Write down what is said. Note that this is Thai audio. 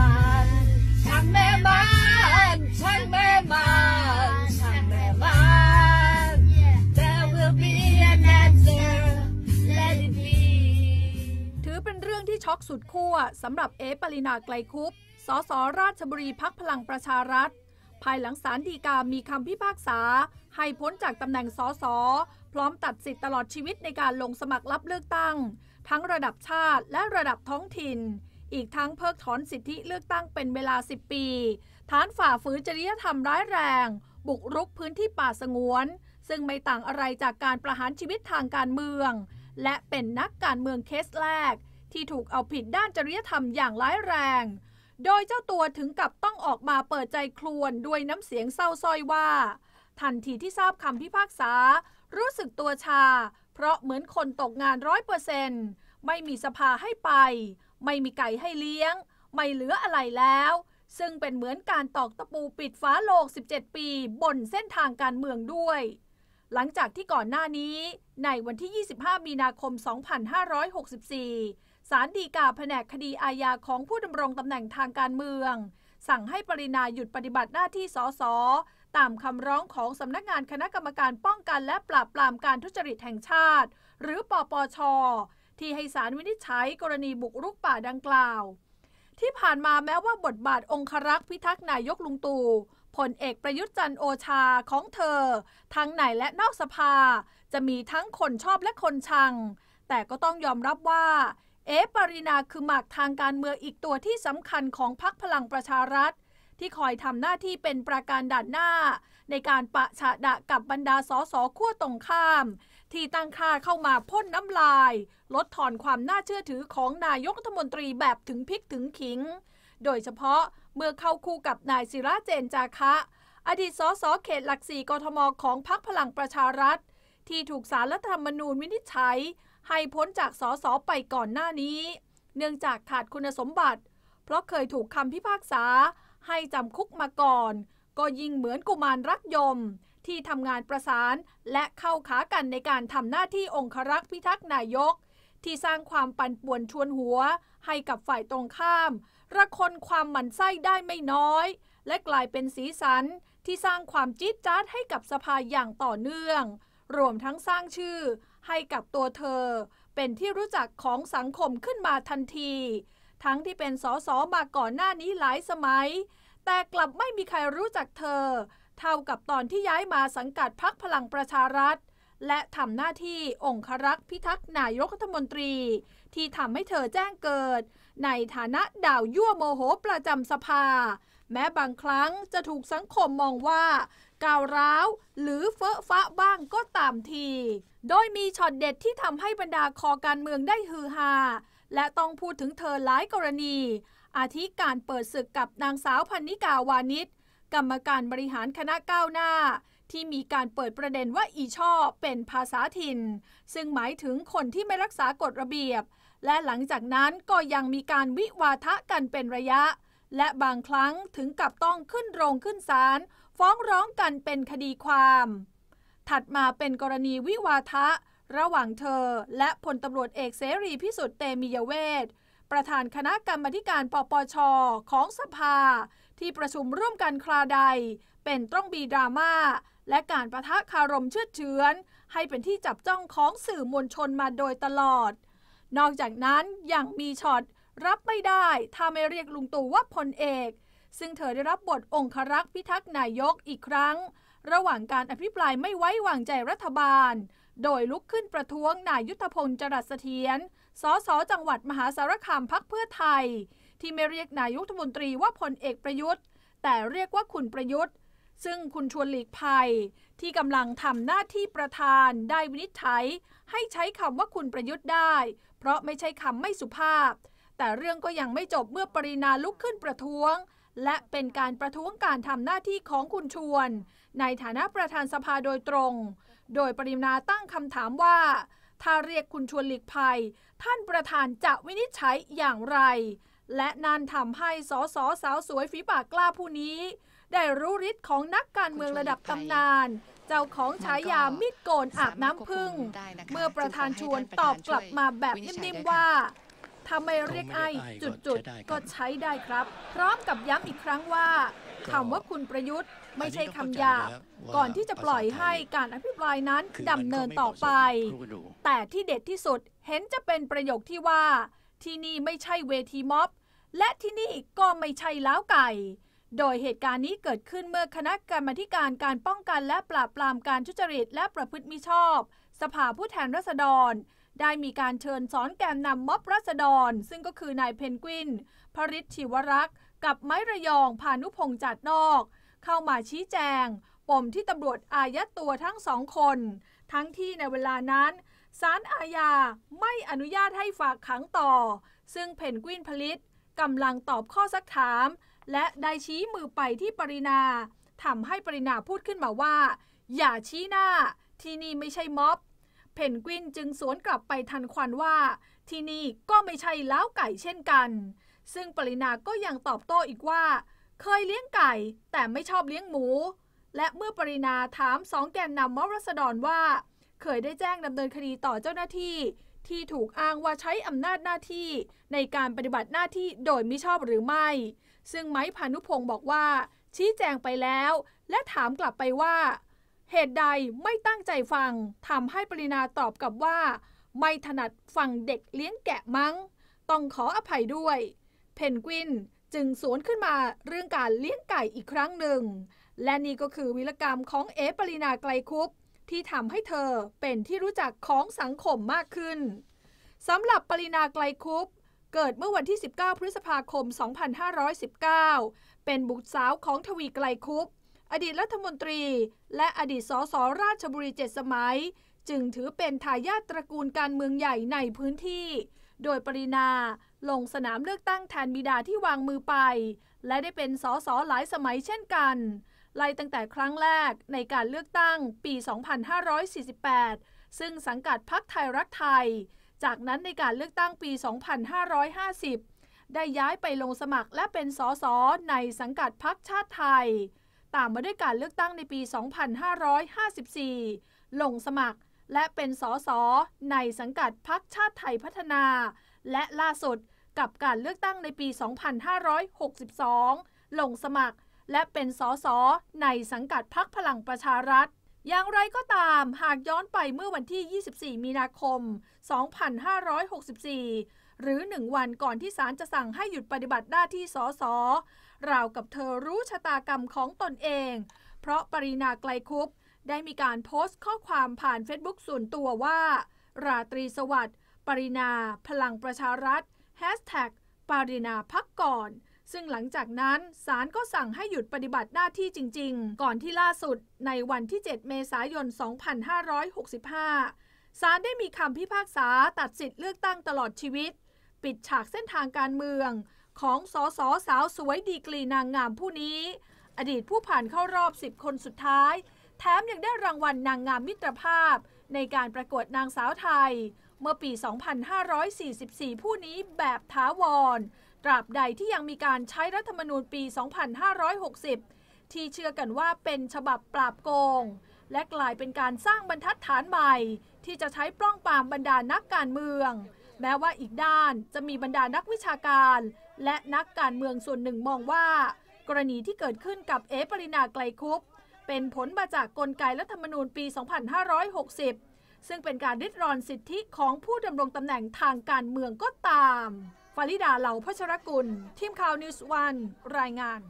บ้านช่างแม่บ้านช่างแม่บ้านช่างแม่บ้าน There will be an answer let it be ถือเป็นเรื่องที่ช็อกสุดขั้วสำหรับเอปรินาไกลคุปสส ราชบุรีพักพลังประชารัฐ ภายหลังสารดีกามีคำพิพากษา ให้พ้นจากตำแหน่งสส พร้อมตัดสิทธิ์ตลอดชีวิตในการลงสมัครรับเลือกตั้ง ทั้งระดับชาติและระดับท้องถิ่นอีกทั้งเพิกถอนสิทธิเลือกตั้งเป็นเวลา 10 ปี ฐานฝ่าฝืนจริยธรรมร้ายแรง บุกรุกพื้นที่ป่าสงวน ซึ่งไม่ต่างอะไรจากการประหารชีวิตทางการเมือง และเป็นนักการเมืองเคสแรก ที่ถูกเอาผิดด้านจริยธรรมอย่างร้ายแรง โดยเจ้าตัวถึงกับต้องออกมาเปิดใจครวนด้วยน้ำเสียงเศร้าส้อยว่า ทันทีที่ทราบคำพิพากษา รู้สึกตัวชา เพราะเหมือนคนตกงานร้อยเปอร์เซ็นต์ไม่มีสภาให้ไปไม่มีไก่ให้เลี้ยง ไม่เหลืออะไรแล้ว ซึ่งเป็นเหมือนการตอกตะปูปิดฟ้าโลก 17 ปีบนเส้นทางการเมืองด้วย หลังจากที่ก่อนหน้านี้ ในวันที่ 25 มีนาคม 2564 สารดีกาแผนกคดีอาญาของผู้ดำรงตำแหน่งทางการเมือง สั่งให้ปรินาหยุดปฏิบัติหน้าที่สสตามคำร้องของสำนักงานคณะกรรมการป้องกันและปราบปรามการทุจริตแห่งชาติ หรือปปชที่ให้ศาลวินิจฉัยกรณีบุกรุกป่าดังกล่าว ที่ผ่านมาแม้ว่าบทบาทองครักษ์พิทักษ์นายกลุงตู่ผลเอกประยุทธ์จันโอชาของเธอ ทั้งในและนอกสภา จะมีทั้งคนชอบและคนชัง แต่ก็ต้องยอมรับว่า เอ ปรินาคือหมากทางการเมืองอีกตัวที่สำคัญของพรรคพลังประชารัฐที่คอยทำหน้าที่เป็นประการด่านหน้า ในการประชะดะกับบรรดาสอสอขั้วตรงข้าม ที่ตั้งค่าเข้ามาพ่นน้ำลาย ลดถอนความน่าเชื่อถือของนายกรัฐมนตรีแบบถึงพิกถึงขิง โดยเฉพาะเมื่อเข้าคู่กับนายศิระเจนจาคะ อดีตสสเขตหลักสี่กทมของพรรคพลังประชารัฐ ที่ถูกสารรัฐธรรมนูญวินิจฉัย ให้พ้นจากสสไปก่อนหน้านี้ เนื่องจากขาดคุณสมบัติ เพราะเคยถูกคำพิพากษาให้จำคุกมาก่อน ก็ยิ่งเหมือนกุมารรักยมที่ทำงานประสานและเข้าขากันในการทำหน้าที่องครักษ์พิทักษ์นายก ที่สร้างความปั่นป่วนชวนหัวให้กับฝ่ายตรงข้ามระคนความหมันไส้ได้ไม่น้อย และกลายเป็นสีสันที่สร้างความจี๊ดจ๊าดให้กับสภาอย่างต่อเนื่อง รวมทั้งสร้างชื่อให้กับตัวเธอเป็นที่รู้จักของสังคมขึ้นมาทันทีทั้งที่เป็นสอสอมาก่อนหน้านี้หลายสมัย แต่กลับไม่มีใครรู้จักเธอ เท่ากับตอนที่ย้ายมาสังกัดพักพลังประชารัฐ และทำหน้าที่องครักษ์พิทักษ์นายกรัฐมนตรี ที่ทำให้เธอแจ้งเกิด ในฐานะดาวยั่วโมโหประจำสภา แม้บางครั้งจะถูกสังคมมองว่ากาวร้าว หรือเฟอะฟะบ้างก็ตามที โดยมีช็อตเด็ดที่ทำให้บรรดาคอการเมืองได้ฮือฮาและต้องพูดถึงเธอหลายกรณี อาทิการเปิดศึกกับนางสาวพันนิกาวานิชกรรมการบริหารคณะก้าวหน้า ที่มีการเปิดประเด็นว่าอีช่อเป็นภาษาถิ่น ซึ่งหมายถึงคนที่ไม่รักษากฎระเบียบ และหลังจากนั้นก็ยังมีการวิวาทะกันเป็นระยะ และบางครั้งถึงกับต้องขึ้นโรงขึ้นศาลฟ้องร้องกันเป็นคดีความ ถัดมาเป็นกรณีวิวาทะระหว่างเธอและพลตำรวจเอกเสรีพิสุทธิ์เตมียเวทประธานคณะกรรมการปปชของสภา ที่ประชุมร่วมกันคราใด เป็นต้องมีดราม่าและการประทะคารมเชื้อเชือน ให้เป็นที่จับจ้องของสื่อมวลชนมาโดยตลอด นอกจากนั้นยังมีช็อตรับไม่ได้ ถ้าไม่เรียกลุงตู่ว่าพลเอก ซึ่งเธอได้รับบทองครักษ์พิทักษ์นายกอีกครั้ง ระหว่างการอภิปรายไม่ไว้วางใจรัฐบาลโดยลุกขึ้นประท้วง นายยุทธพงศ์จรัสเถียรสส จังหวัดมหาสารคามพักเพื่อไทย ที่ ไม่เรียก นายกรัฐมนตรีว่าพลเอกประยุทธ์ แต่เรียกว่าคุณประยุทธ์ ซึ่งคุณชวนหลีกภัย ที่กำลังทำหน้าที่ประธานได้วินิจฉัย ให้ใช้คำว่าคุณประยุทธ์ได้ เพราะไม่ใช่คำไม่สุภาพ แต่เรื่องก็ยังไม่จบเมื่อปรินาลุกขึ้นประท้วง และเป็นการประท้วงการทำหน้าที่ของคุณชวน ในฐานะประธานสภาโดยตรงโดยปรินาตั้งคำถามว่า ถ้าเรียกคุณชวนหลีกภัย ท่านประธานจะวินิจฉัยอย่างไร และนั่นทำให้สสสาวสวยฝีปากกล้าผู้นี้ ได้รู้ฤทธิ์ของนักการเมืองระดับตำนาน เจ้าของฉายามิดโกนอาบน้ำพึ่ง เมื่อประธานชวนตอบกลับมาแบบนิ่มๆว่าถ้าไม่เรียกไอจุดๆก็ใช้ได้ครับ พร้อมกับย้ำอีกครั้งว่าคำว่าคุณประยุทธ์ ไม่ใช่คำหยาบก่อนที่จะปล่อยให้การอภิปรายนั้นดำเนินต่อไป แต่ที่เด็ดที่สุดเห็นจะเป็นประโยคที่ว่า ที่นี่ไม่ใช่เวทีม็อบและที่นี่ก็ไม่ใช่ล้าวไก่ โดยเหตุการณ์นี้เกิดขึ้นเมื่อคณะกรรมการการป้องกันและปราบปรามการทุจริต และประพฤติมิชอบ สภาผู้แทนราษฎรได้มีการเชิญสอนแกนนำม็อบรัษฎรซึ่งก็คือนายเพนกวิน พริษชิวรักษ์กับไม้ระยองพานุพงษ์จัดนอก เข้ามาชี้แจงปมที่ตำรวจอายัดตัวทั้งสองคน ทั้งที่ในเวลานั้น สารอาญาไม่อนุญาตให้ฝากขังต่อ ซึ่งเพนกวินพลิตกำลังตอบข้อซักถาม และได้ชี้มือไปที่ปรินาทำให้ปรินาพูดขึ้นมาว่า อย่าชี้หน้า ที่นี่ไม่ใช่ม็อบเพนกวินจึงสวนกลับไปทันควันว่า ที่นี่ก็ไม่ใช่เล้าไก่เช่นกัน ซึ่งปรินาก็ยังตอบโต้อีกว่า เคยเลี้ยงไก่แต่ไม่ชอบเลี้ยงหมู และเมื่อปรินาถามสองแกนนำมอรัสดรว่า เคยได้แจ้งดำเนินคดีต่อเจ้าหน้าที่ ที่ถูกอ้างว่าใช้อำนาจหน้าที่ ในการปฏิบัติหน้าที่โดยมิชอบหรือไม่ ซึ่งไม้พานุพงศ์บอกว่า ชี้แจงไปแล้ว และถามกลับไปว่าเหตุใดไม่ตั้งใจฟังทำให้ปรินาตอบกลับว่า ไม่ถนัดฟังเด็กเลี้ยงแกะมัง้ง ต้องขออภัยด้วย เพนกวินจึงสวนขึ้นมาเรื่องการเลี้ยงไก่อีกครั้งหนึ่ง และนี่ก็คือวิรกรรมของเอปรินาไกลคุปที่ทำให้เธอเป็นที่รู้จักของสังคมมากขึ้นสำหรับปรินาไกลคุปเกิดเมื่อวันที่ 19 พฤษภาคม 2519 เป็นบุตรสาวของทวีไกลคุปอดีตรัฐมนตรีและอดีตสสราชบุรีเจ็ดสมัย จึงถือเป็นทายาทตระกูลการเมืองใหญ่ในพื้นที่ โดยปรินาลงสนามเลือกตั้งแทนบิดาที่วางมือไป และได้เป็นสสหลายสมัยเช่นกัน ไล่ตั้งแต่ครั้งแรกในการเลือกตั้งปี 2548 ซึ่งสังกัดพรรคไทยรักไทย จากนั้นในการเลือกตั้งปี 2550 ได้ย้ายไปลงสมัครและเป็นสสในสังกัดพรรคชาติไทยตามมาด้วยการเลือกตั้งในปี 2554 ลงสมัครและเป็นสสในสังกัดพักชาติไทยพัฒนา และล่าสุดกับการเลือกตั้งในปี 2562 ลงสมัคร และเป็นสสในสังกัดพักพลังประชารัฐ อย่างไรก็ตามหากย้อนไปเมื่อวันที่ 24 มีนาคม 2564 หรือ 1 วันก่อนที่ศาลจะสั่งให้หยุดปฏิบัติหน้าที่สสราวกับเธอรู้ชะตากรรมของตนเอง เพราะปรินาไกลคุปได้มีการโพสต์ข้อความผ่านเฟซบุ๊กส่วนตัวว่า ราตรีสวัสดิ์ ปรินาพลังประชารัฐแฮชแท็กปรินาพักก่อน ซึ่งหลังจากนั้นศาลก็สั่งให้หยุดปฏิบัติหน้าที่จริง ๆ ก่อนที่ล่าสุดในวันที่ 7 เมษายน 2565ศาลได้มีคำพิพากษาตัดสิทธิ์เลือกตั้งตลอดชีวิต ปิดฉากเส้นทางการเมืองของสสสาวสวยดีกรีนางงามผู้นี้ อดีตผู้ผ่านเข้ารอบ 10 คนสุดท้าย แถมยังได้รางวัลนางงามมิตรภาพ ในการประกวดนางสาวไทย เมื่อปี 2544 ผู้นี้แบบถาวร ตราบใดที่ยังมีการใช้รัฐธรรมนูญปี 2560 ที่เชื่อกันว่าเป็นฉบับปราบโกง และกลายเป็นการสร้างบรรทัดฐานใหม่ ที่จะใช้ปล้องปามบรรดานักการเมืองแม้ว่าอีกด้านจะมีบรรดานักวิชาการและนักการเมืองส่วนหนึ่งมองว่ากรณีที่เกิดขึ้นกับเอ ปรินาไกลคุปเป็นผลมาจากกลไกรัฐธรรมนูญปี 2560 ซึ่งเป็นการริดรอนสิทธิของผู้ดำรงตำแหน่งทางการเมืองก็ตาม ฟาริดาเหล่าพัชรกุลทีมข่าวนิวส์วันรายงาน